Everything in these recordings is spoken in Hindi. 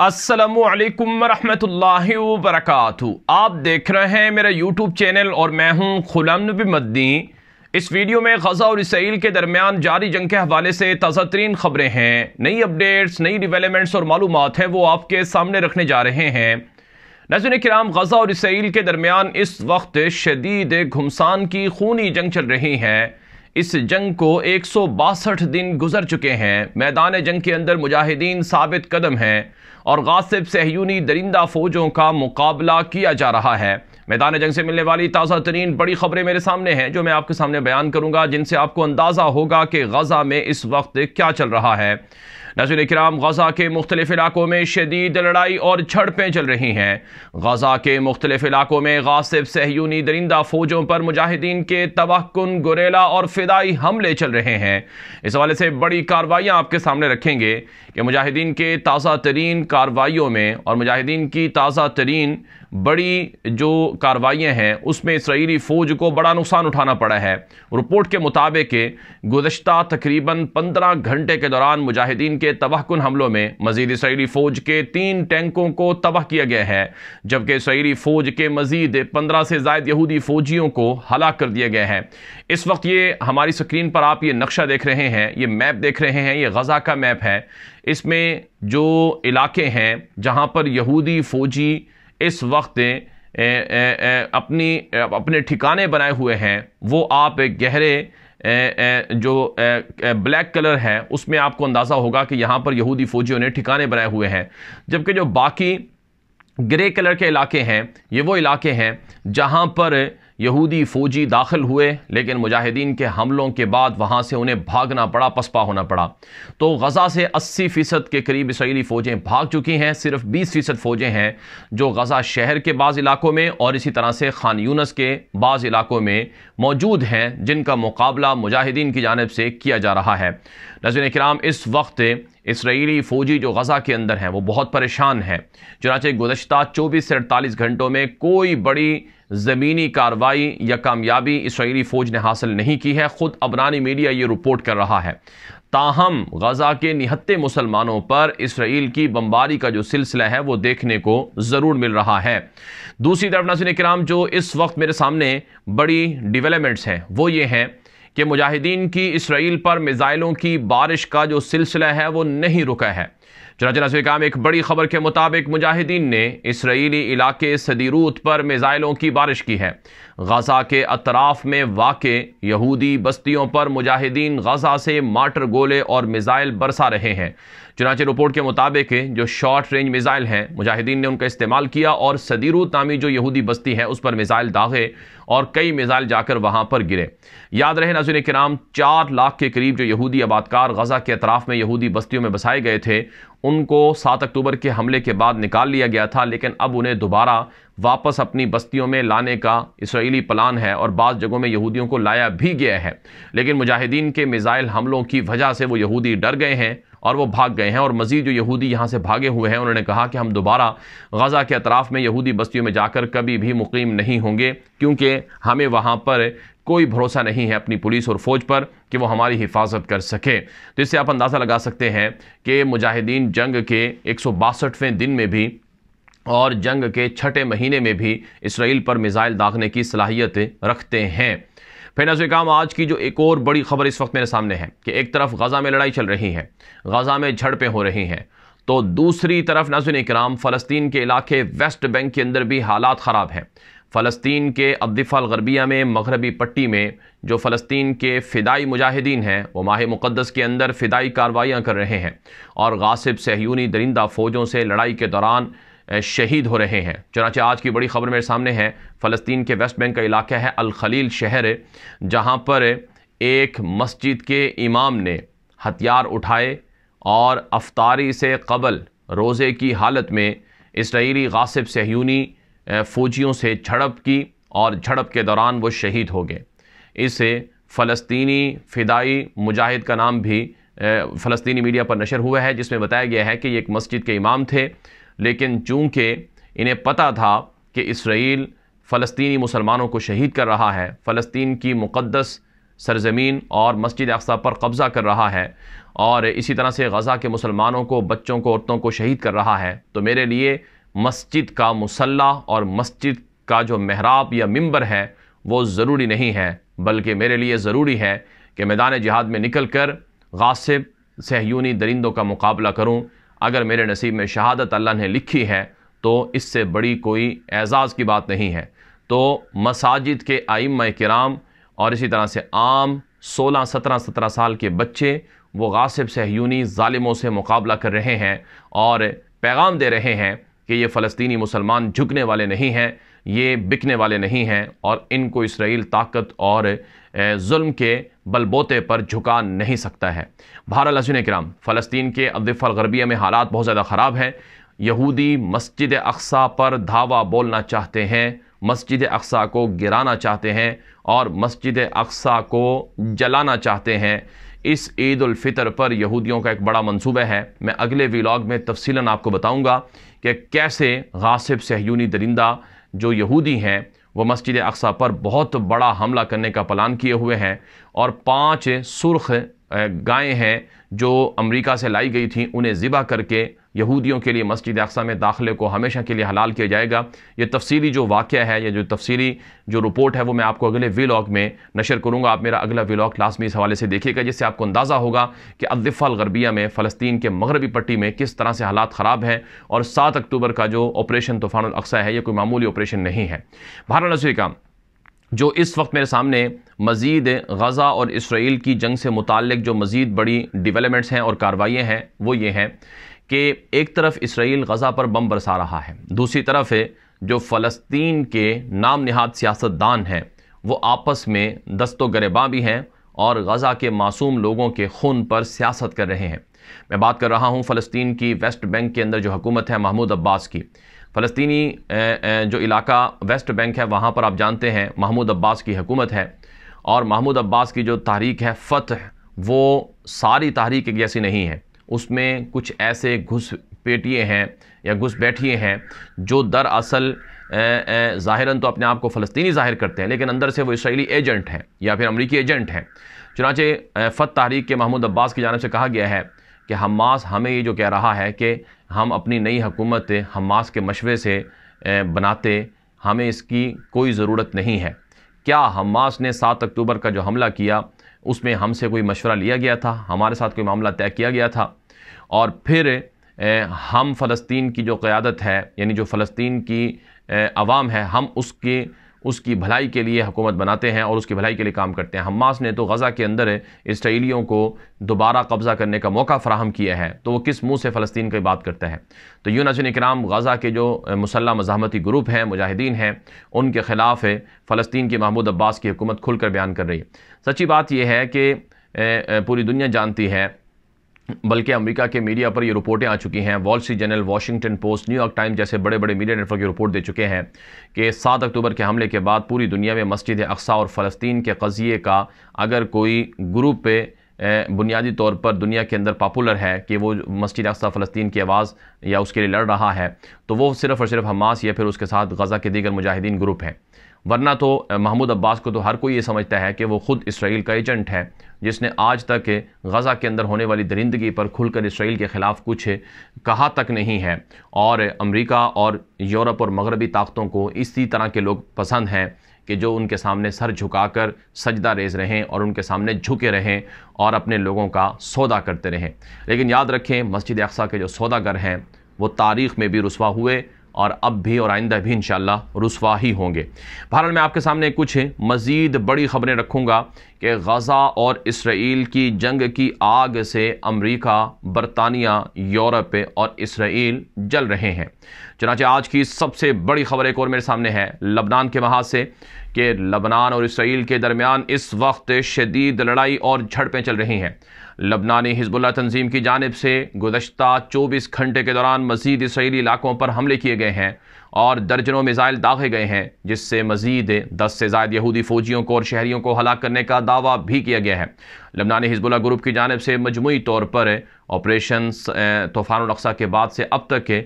असलकम वरहमतुल्लाहि वर्क आप देख रहे हैं मेरा यूट्यूब चैनल और मैं हूं खुलम नबी इस वीडियो में गज़ा और इसराइल के दरमियान जारी जंग के हवाले से ताज़ा तरीन ख़बरें हैं नई अपडेट्स नई डिवेलपमेंट्स और मालूम हैं वो आपके सामने रखने जा रहे हैं नजर कराम गज़ा और इसराइल के दरमियान इस वक्त शदीद घुमसान की खूनी जंग चल रही है इस जंग को एक दिन गुजर चुके हैं मैदान जंग के अंदर मुजाहिदीन साबित कदम हैं और गासिब सहयूनी दरिंदा फ़ौजों का मुकाबला किया जा रहा है मैदान जंग से मिलने वाली ताज़ा तरीन बड़ी खबरें मेरे सामने हैं जो मैं आपके सामने बयान करूंगा जिनसे आपको अंदाज़ा होगा कि गज़ा में इस वक्त क्या चल रहा है नजर कराम गजा के मुख्तलिफ इलाकों में शदीद लड़ाई और झड़पें चल रही हैं गजा के मुख्तलिफ इलाकों में गासिब सहयूनी दरिंदा फौजों पर मुजाहिदीन के तबाहकुन गुरेला और फिदाई हमले चल रहे हैं इस हवाले से बड़ी कार्रवाइयाँ आपके सामने रखेंगे कि मुजाहिदीन के ताज़ा तरीन कार्रवाइयों में और मुजाहिदीन की ताज़ा तरीन बड़ी जो कार्रवाइयाँ हैं उसमें इसराइली फ़ौज को बड़ा नुकसान उठाना पड़ा है रिपोर्ट के मुताबिक गुजशत तकरीबन पंद्रह घंटे के दौरान मुजाहिदीन के तबाहकुन हमलों में मजीद इसराइली फ़ौज के तीन टैंकों को तबाह किया गया है जबकि इसराइली फ़ौज के मजीद पंद्रह से जायद यहूदी फ़ौजियों को हलाक कर दिया गया है इस वक्त ये हमारी स्क्रीन पर आप ये नक्शा देख रहे हैं ये मैप देख रहे हैं ये गज़ा का मैप है इसमें जो इलाके हैं जहाँ पर यहूदी फ़ौजी इस वक्त ए, ए, ए, अपनी अपने ठिकाने बनाए हुए हैं वो आप गहरे ए, ए, जो ए, ब्लैक कलर है उसमें आपको अंदाज़ा होगा कि यहाँ पर यहूदी फौजियों ने ठिकाने बनाए हुए हैं जबकि जो बाकी ग्रे कलर के इलाके हैं ये वो इलाके हैं जहाँ पर यहूदी फ़ौजी दाखिल हुए लेकिन मुजाहिदीन के हमलों के बाद वहाँ से उन्हें भागना पड़ा पसपा होना पड़ा तो गज़ा से अस्सी फ़ीसद के करीब इसराइली फ़ौजें भाग चुकी हैं सिर्फ बीस फ़ीसद फ़ौजें हैं जो गज़ा शहर के बाज़ इलाकों में और इसी तरह से खान यूनस के बाज़ इलाकों में मौजूद हैं जिनका मुकाबला मुजाहिदीन की जानब से किया जा रहा है नजर कराम इस वक्त इसराइली फ़ौजी जो गज़ा के अंदर हैं वो बहुत परेशान हैं चुनाचे गुजशत चौबीस से अड़तालीस घंटों में कोई बड़ी ज़मीनी कार्रवाई या कामयाबी इसराइली फ़ौज ने हासिल नहीं की है ख़ुद अबरानी मीडिया ये रिपोर्ट कर रहा है ताहम गज़ा के निहत्ते मुसलमानों पर इसराइल की बमबारी का जो सिलसिला है वो देखने को ज़रूर मिल रहा है दूसरी तरफ नासिन कराम जो इस वक्त मेरे सामने बड़ी डिवेलपमेंट्स हैं वो ये हैं कि मुजाहिदीन की इसराइल पर मिज़ाइलों की बारिश का जो सिलसिला है वो नहीं रुका है चनाच काम एक बड़ी खबर के मुताबिक मुजाहिदीन ने इसराइली इलाके सदीरूत पर मिज़ाइलों की बारिश की है गजा के अतराफ़ में वाक़ यहूदी बस्तियों पर मुजाहिदीन गजा से मार्टर गोले और मिज़ाइल बरसा रहे हैं चुनाचे रिपोर्ट के मुताबिक जो शॉर्ट रेंज मिज़ाइल हैं मुजाहिदीन ने उनका इस्तेमाल किया और सदीरू तामी जो यहूदी बस्ती है उस पर मिज़ाइल दागे और कई मिज़ाइल जाकर वहाँ पर गिरे याद रहे नाजुन के नाम चार लाख के करीब जो यहूदी आबादकार गजा के अतराफ़ में यहूदी बस्तियों में बसाए गए थे उनको सात अक्टूबर के हमले के बाद निकाल लिया गया था लेकिन अब उन्हें दोबारा वापस अपनी बस्तियों में लाने का इसराइली प्लान है और बाद जगहों में यहूदियों को लाया भी गया है लेकिन मुजाहिदीन के मिज़ाइल हमलों की वजह से वो यहूदी डर गए हैं और वो भाग गए हैं और मज़ीद जो यहूदी यहाँ से भागे हुए हैं उन्होंने कहा कि हम दोबारा गज़ा के अतराफ़ में यहूदी बस्तियों में जाकर कभी भी मुकीम नहीं होंगे क्योंकि हमें वहाँ पर कोई भरोसा नहीं है अपनी पुलिस और फ़ौज पर कि वो हमारी हिफाजत कर सके तो इससे आप अंदाज़ा लगा सकते हैं कि मुजाहिदीन जंग के एक दिन में भी और जंग के छठे महीने में भी इसराइल पर मिज़ाइल दागने की सलाहियत रखते हैं फिर नजर काम आज की जो एक और बड़ी खबर इस वक्त मेरे सामने है कि एक तरफ गज़ा में लड़ाई चल रही है गज़ा में झड़पें हो रही हैं तो दूसरी तरफ नाजुन कराम फ़लस्तीन के इलाके वेस्ट बैंक के अंदर भी हालात ख़राब हैं फ़लस्तीन के अब्दिफ़ाल गरबिया में मगरबी पट्टी में जो फ़लस्तीन के फ़िदाई मुजाहिदीन हैं वो माह मुक़दस के अंदर फ़िदाई कार्रवाइयाँ कर रहे हैं और गासिब सहयूनी दरिंदा फ़ौजों से लड़ाई के दौरान शहीद हो रहे हैं चनाचे आज की बड़ी खबर मेरे सामने है फ़लस्तीन के वेस्ट बैंक का इलाका है अलखलील शहर जहाँ पर एक मस्जिद के इमाम ने हथियार उठाए और अफतारी से कबल रोज़े की हालत में इसराइली गासिब सहयूनी फ़ौजियों से झड़प की और झड़प के दौरान वो शहीद हो गए इसे फ़लस्तीनी फ़िदाई मुजाहिद का नाम भी फ़लस्तीनी मीडिया पर नशर हुआ है जिसमें बताया गया है कि ये एक मस्जिद के इमाम थे लेकिन चूँकि इन्हें पता था कि इसराइल फ़लस्तनी मुसलमानों को शहीद कर रहा है फ़लस्तीन की मुक़दस सरजमीन और मस्जिद अफसा पर कब्ज़ा कर रहा है और इसी तरह से गज़ा के मुसलमानों को बच्चों को औरतों को शहीद कर रहा है तो मेरे लिए मस्जिद का मुसल्ला और मस्जिद का जो महराब या मंबर है वो ज़रूरी नहीं है बल्कि मेरे लिए ज़रूरी है कि मैदान जहाद में निकल कर गासिब सहयूनी दरिंदों का मुकाबला करूँ अगर मेरे नसीब में शहादत अल्लाह ने लिखी है तो इससे बड़ी कोई एजाज़ की बात नहीं है तो मसाजिद के आइम कराम और इसी तरह से आम सोलह सत्रह सत्रह साल के बच्चे वो गासिब सहयूनी ालिमों से मुकाबला कर रहे हैं और पैगाम दे रहे हैं कि ये फ़लस्तनी मुसलमान झुकने वाले नहीं हैं ये बिकने वाले नहीं हैं और इनको इसराइल ताकत और जुल्म के बलबोते पर झुका नहीं सकता है भारत लजन कराम फ़लस्तीन के अदिफ़ल गरबिया में हालात बहुत ज़्यादा ख़राब हैं यहूदी मस्जिद अकसा पर धावा बोलना चाहते हैं मस्जिद अकसा को गिराना चाहते हैं और मस्जिद अकसा को जलाना चाहते हैं इस ईद फितर पर यहूदियों का एक बड़ा मनसूबा है मैं अगले वीलाग में तफसीला आपको बताऊँगा कि कैसे गासिब सहयूनी दरिंदा जो यहूदी हैं वह मस्जिद अक्सा पर बहुत बड़ा हमला करने का प्लान किए हुए हैं और पांच सुर्ख गायें हैं जो अमेरिका से लाई गई थी उन्हें ज़िबा करके यहूदियों के लिए मस्जिद अक्सा में दाखिले को हमेशा के लिए हलाल किया जाएगा ये तफसीली जो वाक़ है या जो तफसीली जो रिपोर्ट है वो मैं आपको अगले व्लाग में नशर करूँगा आप मेरा अगला व्लाग लास्ट में इस हवाले से देखिएगा जिससे आपको अंदाज़ा होगा कि अदिफ़ल गरबिया में फ़लस्तीन के मगरबी पट्टी में किस तरह से हालात ख़राब हैं और सात अक्टूबर का जो ऑपरेशन तूफ़ान अक्सा है यह कोई मामूली ऑपरेशन नहीं है भारत नसरी का जो इस वक्त मेरे सामने मज़ीद गज़ा और इसराइल की जंग से मुतक जो मज़ीद बड़ी डिवेलपमेंट्स हैं और कार्रवाइयाँ हैं वो ये हैं कि एक तरफ इसराइल गज़ा पर बम बरसा रहा है दूसरी तरफ है जो फ़लस्तीन के नाम नहाद सियासतदान हैं वो आपस में दस्तो गरेबा भी हैं और गज़ा के मासूम लोगों के खून पर सियासत कर रहे हैं मैं बात कर रहा हूँ फ़लस्तीन की वेस्ट बैंक के अंदर जो हुकूमत है महमूद अब्बास की फ़लस्तनी जो इलाका वेस्ट बैंक है वहाँ पर आप जानते हैं महमूद अब्बास की हकूमत है और महमूद अब्बास की जो तहरीक है फ़तह वो सारी तहरीक एक जैसी नहीं है उसमें कुछ ऐसे पेटिए हैं या घुस बैठिए हैं जो दरअसल ज़ाहिरन तो अपने आप को फ़लस्तीनी ज़ाहिर करते हैं लेकिन अंदर से वो इसराइली एजेंट हैं या फिर अमरीकी एजेंट हैं चुनाचे फ़त तहरीक के महमूद अब्बास की जानब से कहा गया है कि हमास हमें ये जो कह रहा है कि हम अपनी नई हुकूमत हमास के मशवे से बनाते हमें इसकी कोई ज़रूरत नहीं है क्या हमास ने सात अक्टूबर का जो हमला किया उसमें हमसे कोई मशवरा लिया गया था हमारे साथ कोई मामला तय किया गया था और फिर हम फ़लस्तीन की जो क़्यादत है यानी जो फ़लस्तीन की आवाम है हम उसके उसकी भलाई के लिए हुकूमत बनाते हैं और उसकी भलाई के लिए काम करते हैं हमास ने तो गज़ा के अंदर इसराइलियों को दोबारा कब्ज़ा करने का मौका फ्राहम किया है तो वो किस मुंह से फ़लस्तीन की बात करता है तो यू नजन कराम गज़ा के जो मुसल्ह मजामती ग्रुप हैं मुजाहिदीन हैं उनके ख़िलाफ़ फ़लस्तीन की महमूद अब्बास की हुकूमत खुलकर बयान कर रही है सच्ची बात यह है कि पूरी दुनिया जानती है बल्कि अमेरिका के मीडिया पर ये रिपोर्टें आ चुकी हैं Wall Street Journal Washington Post New York Times जैसे बड़े बड़े मीडिया नेटवर्क रिपोर्ट दे चुके हैं कि सात अक्टूबर के हमले के बाद पूरी दुनिया में मस्जिद अक्सा और फ़लस्तीन के कज़िए का अगर कोई ग्रुप पे बुनियादी तौर पर दुनिया के अंदर पॉपुलर है कि वो मस्जिद अक्सा फ़लस्तीन की आवाज़ या उसके लिए लड़ रहा है तो वो सिर्फ़ और सिर्फ हमास या फिर उसके साथ गज़ा के दीगर मुजाहिदीन ग्रुप हैं वरना तो महमूद अब्बास को तो हर कोई ये समझता है कि वो ख़ुद इसराइल का एजेंट है जिसने आज तक गज़ा के अंदर होने वाली दरिंदगी पर खुलकर इसराइल के ख़िलाफ़ कुछ कहा तक नहीं है और अमेरिका और यूरोप और मगरबी ताकतों को इसी तरह के लोग पसंद हैं कि जो उनके सामने सर झुकाकर सजदा रेज रहें और उनके सामने झुके रहें और अपने लोगों का सौदा करते रहें लेकिन याद रखें मस्जिद अक्सा के जो सौदागर हैं वो तारीख़ में भी रसवा हुए और अब भी और आइंदा भी इन रसवा ही होंगे भारत में आपके सामने कुछ मज़ीद बड़ी ख़बरें रखूँगा कि गज़ा और इसराइल की जंग की आग से अमरीका बरतानिया यूरोप और इसराइल जल रहे हैं चनाचे आज की सबसे बड़ी खबर एक और मेरे सामने है लबनान के महाज से कि लबनान और इसराइल के दरमियान इस वक्त शदीद लड़ाई और झड़पें चल रही हैं लबनानी हिजबुल्ला तंजीम की जानब से गुजशत चौबीस घंटे के दौरान मजीद इसराइली इलाकों पर हमले किए गए हैं और दर्जनों मिज़ाइल दागे गए हैं जिससे मजीद दस से ज्यादा यहूदी फौजियों को और शहरीों को हलाक करने का दावा भी किया गया है लबनानी हिजबुल्ला ग्रुप की जानब से मजमू तौर पर ऑपरेशन तूफ़ानसा के बाद से अब तक के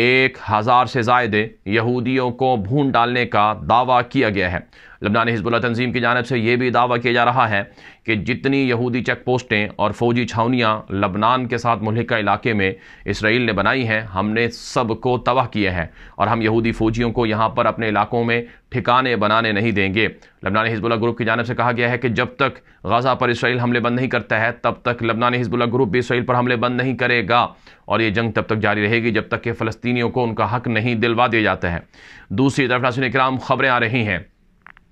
एक हज़ार से जायद यहूदियों को भून डालने का दावा किया गया है लबनानी हिजबुल्ला तंजीम की जानब से यह भी दावा किया जा रहा है कि जितनी यहूदी चेक पोस्टें और फौजी छावनियाँ लबनान के साथ मलिक इलाके में इसराइल ने बनाई हैं हमने सब को तबाह किया है और हम यहूदी फ़ौजियों को यहाँ पर अपने इलाकों में ठिकाने बनाने नहीं देंगे लबनानी हिजबुल्ला ग्रुप की जानब से कहा गया है कि जब तक गजा पर इसराइल हमले बंद नहीं करता है तब तक लबनानी हिजबुल्ला ग्रुप भी इसराइल पर हमले बंद नहीं करेगा और ये जंग तब तक जारी रहेगी जब तक कि फ़लस्तियों को उनका हक नहीं दिलवा दिया जाता है दूसरी तरफ नासिन कराम खबरें आ रही हैं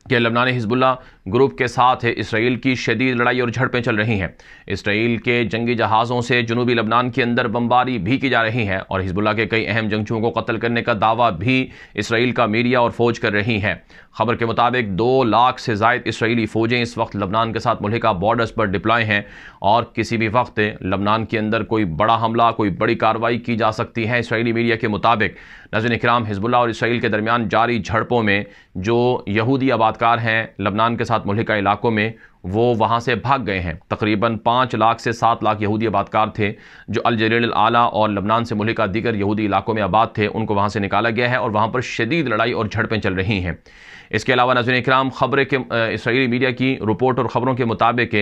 कि लबनान हिजबुल्ला ग्रुप के साथ इसराइल की शदीद लड़ाई और झड़पें चल रही हैं इसराइल के जंगी जहाज़ों से जनूबी लबनान के अंदर बमबारी भी की जा रही है और हिजबुल्ला के कई अहम जंगजुओं को कत्ल करने का दावा भी इसराइल का मीडिया और फौज कर रही हैं खबर के मुताबिक दो लाख से जायद इसराइली फ़ौजें इस वक्त लबनान के साथ मुल्का बॉर्डर्स पर डिप्लॉय हैं और किसी भी वक्त लबनान के अंदर कोई बड़ा हमला कोई बड़ी कार्रवाई की जा सकती है इसराइली मीडिया के मुताबिक नजर इकराम हिजबुल्ला और इसराइल के दरमियान जारी झड़पों में जो यहूदी आबाद बलात्कार हैं लबनान के साथ मुलिका इलाकों में वो वहाँ से भाग गए हैं तकरीबन पाँच लाख से सात लाख यहूदी आबादकार थे जो अलजरील आला और लबनान से मुलिका दीगर यहूदी इलाकों में आबाद थे उनको वहाँ से निकाला गया है और वहाँ पर शदीद लड़ाई और झड़पें चल रही हैं इसके अलावा नजर इक्राम खबरें के इसराइली मीडिया की रिपोर्ट और ख़बरों के मुताबिक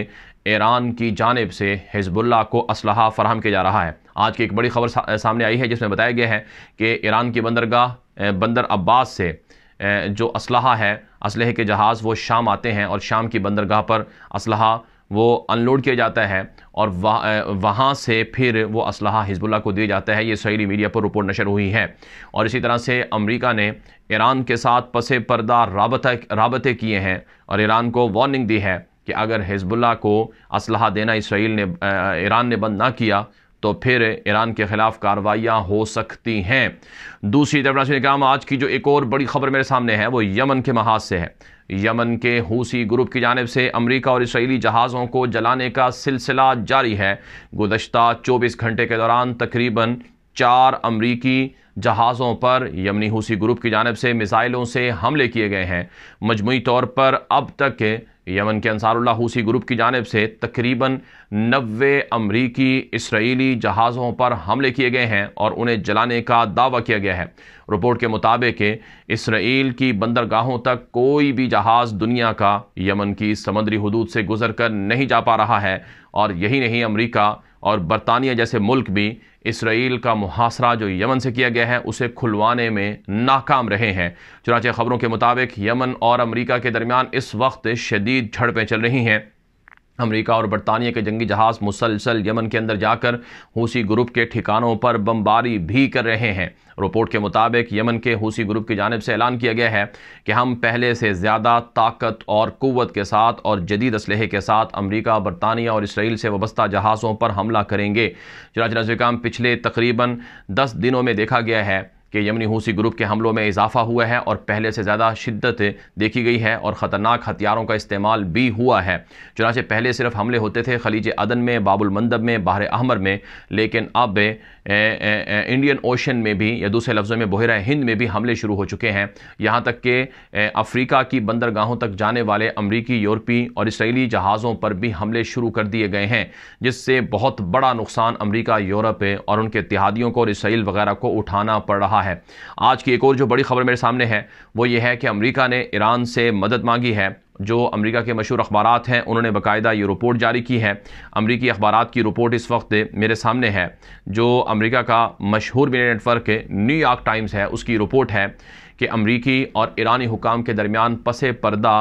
ईरान की जानब से हिजबुल्ला को इसलह फराहम किया जा रहा है आज की एक बड़ी खबर सामने आई है जिसमें बताया गया है कि ईरान की बंदरगाह बंदर अब्बास से जो असलाहा है इसल के जहाज़ वो शाम आते हैं और शाम की बंदरगाह पर असलाहा वो अनलोड किया जाता है और वह वहाँ से फिर वो असलाहा हिजबुल्ला को दिया जाता है ये सही मीडिया पर रिपोर्ट नशर हुई है और इसी तरह से अमरीका ने ईरान के साथ पस पर्दा रबता रबते किए हैं और ईरान को वार्निंग दी है कि अगर हिजबुल्ला को असलाहा देना इसराइल ने ईरान ने बंद ना किया तो फिर ईरान के खिलाफ कार्रवाइयां हो सकती हैं दूसरी तरफ नाशिन काम आज की जो एक और बड़ी खबर मेरे सामने है वो यमन के महाज से है यमन के हूसी ग्रुप की जानब से अमरीका और इसराइली जहाज़ों को जलाने का सिलसिला जारी है गुजशत चौबीस घंटे के दौरान तकरीबन चार अमरीकी जहाज़ों पर यमनी हूसी ग्रुप की जानब से मिसाइलों से हमले किए गए हैं मजमू तौर पर अब तक यमन के अंसारुल्ला हूसी ग्रुप की जानब से तकरीबन नबे अमरीकी इसराइली जहाज़ों पर हमले किए गए हैं और उन्हें जलाने का दावा किया गया है रिपोर्ट के मुताबिक इसराइल की बंदरगाहों तक कोई भी जहाज़ दुनिया का यमन की समंदरी हदूद से गुजर कर नहीं जा पा रहा है और यही नहीं अमरीका और बरतानिया जैसे मुल्क भी इसराइल का मुहासरा जो यमन से किया गया है उसे खुलवाने में नाकाम रहे हैं चुनाचे ख़बरों के मुताबिक यमन और अमरीका के दरमियान इस वक्त शदीद झड़पें चल रही हैं अमेरिका और बरतानिया के जंगी जहाज़ मुसलसल यमन के अंदर जाकर हूसी ग्रुप के ठिकानों पर बमबारी भी कर रहे हैं रिपोर्ट के मुताबिक यमन के हूसी ग्रुप की जानब से ऐलान किया गया है कि हम पहले से ज़्यादा ताकत और क़वत के साथ और जदीद असलहे के साथ अमरीका बरतानिया और इसराइल से वबस्ता जहाज़ों पर हमला करेंगे चराज काम पिछले तकरीबन दस दिनों में देखा गया है कि यमनी हूसी ग्रुप के हमलों में इजाफा हुआ है और पहले से ज़्यादा शिद्दत देखी गई है और ख़तरनाक हथियारों का इस्तेमाल भी हुआ है चुनाचे पहले सिर्फ हमले होते थे खलीज अदन में बाबुल मंदब में बहर अहमर में लेकिन अब ए, ए, ए, इंडियन ओशन में भी या दूसरे लफ्ज़ों में बहरा हिंद में भी हमले शुरू हो चुके हैं यहाँ तक कि अफ्रीका की बंदरगाहों तक जाने वाले अमरीकी यूरोपी और इसराइली जहाज़ों पर भी हमले शुरू कर दिए गए हैं जिससे बहुत बड़ा नुकसान अमरीका यूरोप और उनके इतिहादियों को और इसराइल वगैरह को उठाना पड़ रहा है है आज की एक और जो बड़ी खबर मेरे सामने है वो ये है कि अमरीका ने ईरान से मदद मांगी है जो अमेरिका के मशहूर अखबार हैं उन्होंने बाकायदा ये रिपोर्ट जारी की है अमेरिकी अखबार की रिपोर्ट इस वक्त मेरे सामने है जो अमेरिका का मशहूर मीडिया नेटवर्क न्यूयॉर्क टाइम्स है उसकी रिपोर्ट है कि अमरीकी और ईरानी हुकाम के दरमियान पसे पर्दा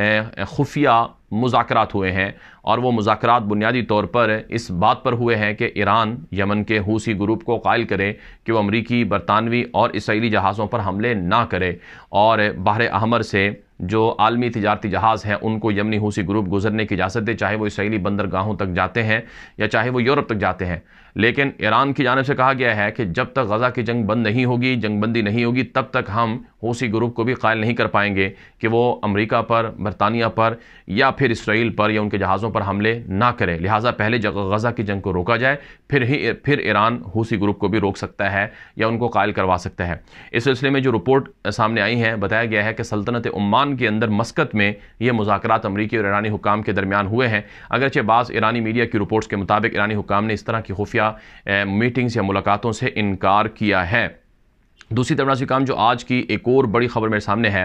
खुफिया मुजाकर हुए हैं और वो मुजाकर बुनियादी तौर पर इस बात पर हुए हैं कि ईरान यमन के हूसी ग्रुप को कायल करे कि वह अमरीकी बरतानवी और इसराइली जहाज़ों पर हमले ना करे और बाहर अहमर से जो आलमी तजारती जहाज़ हैं उनको यमनी हूसी ग्रुप गुजरने की इजाज़त दे चाहे वो इसराइली बंदरगाहों तक जाते हैं या चाहे वो यूरोप तक जाते हैं लेकिन ईरान की जानब से कहा गया है कि जब तक गज़ा की जंग बंद नहीं होगी जंग बंदी नहीं होगी तब तक हम हूसी ग्रुप को भी कायल नहीं कर पाएंगे कि वो अमरीका पर बरतानिया पर या फिर इसराइल पर या उनके जहाज़ों पर हमले ना करें लिहाजा पहले गज़ा की जंग को रोका जाए फिर ही फिर ईरान हूसी ग्रुप को भी रोक सकता है या उनको कायल करवा सकता है इस सिलसिले में जो रिपोर्ट सामने आई है बताया गया है कि सल्तनत उम्मान ईरान के अंदर मस्कत में ये मुजाकर अमरीकी और ईरानी हुकाम के दरमियान हुए हैं अगरचे बाज़ ईरानी मीडिया की रिपोर्ट्स के मुताबिक ईरानी हुकाम ने इस तरह की खुफिया मीटिंग्स या मुलाकातों से इनकार किया है दूसरी तरफ नाजी काम जो आज की एक और बड़ी खबर मेरे सामने है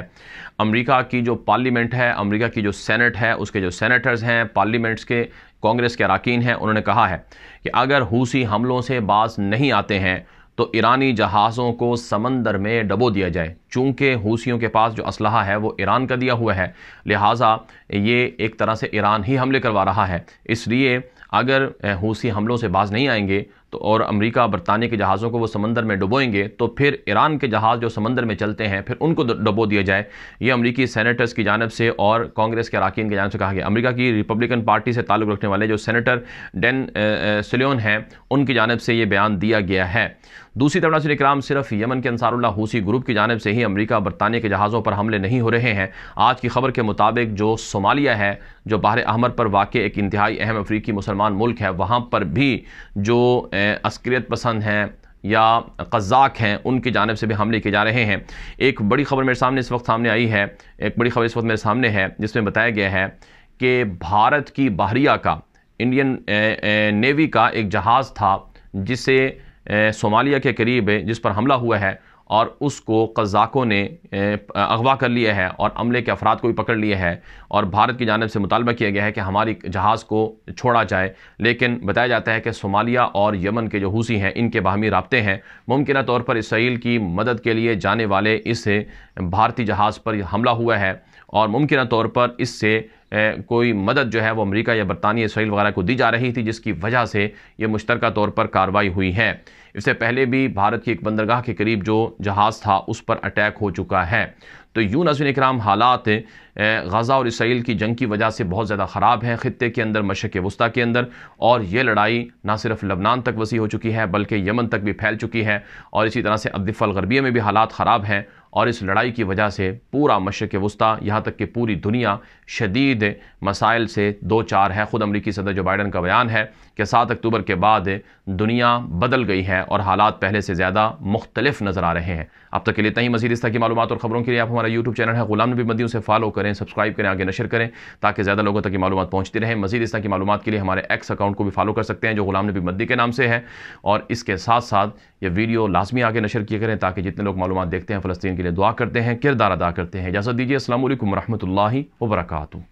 अमेरिका की जो पार्लियामेंट है अमेरिका की जो सेनेट है उसके जो सेनेटर्स हैं पार्लियामेंट्स के कांग्रेस के अरकान हैं उन्होंने कहा है कि अगर हूसी हमलों से बाज नहीं आते हैं तो ईरानी जहाज़ों को समंदर में डबो दिया जाए चूँकि हूसियों के पास जो असलहा है वो ईरान का दिया हुआ है लिहाजा ये एक तरह से ईरान ही हमले करवा रहा है इसलिए अगर हूसी हमलों से बाज नहीं आएंगे तो और अमेरिका बरतानिया के जहाज़ों को वो समंदर में डुबोएंगे तो फिर ईरान के जहाज़ जो समंदर में चलते हैं फिर उनको डुबो दिया जाए ये अमरीकी सेनेटर्स की जानब से और कांग्रेस के अरकान की जानब से कहा गया अमेरिका की रिपब्लिकन पार्टी से ताल्लुक़ रखने वाले जो सैनिटर डेन सिलोन हैं उनकी जानब से ये बयान दिया गया है दूसरी तरफ नसर इकराम सिर्फ यमन के अंसारुल्ला हूसी ग्रुप की जानब से ही अमरीका बरतानिया के जहाज़ों पर हमले नहीं हो रहे हैं आज की खबर के मुताबिक जो सोमालिया है जो बाहर अहमर पर वाक़ एक इंतहाई अहम अफ्रीकी मुसलमान मुल्क है वहाँ पर भी जो अस्क्रियत पसंद हैं या कज़ाक हैं उनकी जानब से भी हमले किए जा रहे हैं एक बड़ी खबर मेरे सामने इस वक्त सामने आई है एक बड़ी खबर इस वक्त मेरे सामने है जिसमें बताया गया है कि भारत की बहरिया का इंडियन नेवी का एक जहाज़ था जिसे सोमालिया के करीब जिस पर हमला हुआ है और उसको कज़ाकों ने अगवा कर लिया है और अमले के अफराद को भी पकड़ लिया है और भारत की जानब से मुतालबा किया गया है कि हमारी जहाज़ को छोड़ा जाए लेकिन बताया जाता है कि सोमालिया और यमन के जो हूसी हैं इनके बाहमी रबते हैं मुमकिन तौर पर इसराइल की मदद के लिए जाने वाले इस भारतीय जहाज़ पर हमला हुआ है और मुमकिन तौर पर इससे कोई मदद जो है वो अमेरिका या बरतानिया इसराइल वगैरह को दी जा रही थी जिसकी वजह से ये मुश्तरक तौर पर कार्रवाई हुई है इससे पहले भी भारत की एक बंदरगाह के करीब जो जहाज़ था उस पर अटैक हो चुका है तो यू नजर इक्राम हालात गज़ा और इसराइल की जंग की वजह से बहुत ज़्यादा ख़राब हैं ख़त्े के अंदर मशक़ वस्ती के अंदर और ये लड़ाई ना सिर्फ लबनान तक वसी हो चुकी है बल्कि यमन तक भी फैल चुकी है और इसी तरह से अब्दिफ़ल गरबिया में भी हालात ख़राब हैं और इस लड़ाई की वजह से पूरा मशरक़ वस्ती यहाँ तक कि पूरी दुनिया शदीद मसाइल से दो चार है ख़ुद अमरीकी सदर जो बाइडन का बयान है कि सात अक्टूबर के बाद दुनिया बदल गई है और हालात पहले से ज़्यादा मुख्तलिफ नज़र आ रहे हैं अब तक के लिए इतना ही मजीद इस तरह की मालूम और ख़बरों के लिए आप हमारा यूट्यूब चैनल है गुलाम नबी मदी उसे फॉलो करें सब्सक्राइब करें आगे नशर करें ताकि ज़्यादा लोगों तक की मालूम पहुँचती रहें मजीद इस तरह की मालूम के लिए हमारे एक्स अकाउंट को भी फॉलो कर सकते हैं जो गुलाम नबी मदी के नाम से है और इसके साथ साथ ये वीडियो लाजमी आगे नशर किए करें ताकि जितने लोग मालूम देखते हैं फ़लस्तीन के लिए दुआ करते हैं किरदार अदा करते हैं इजाज़त दीजिए असल वरहमल वर्का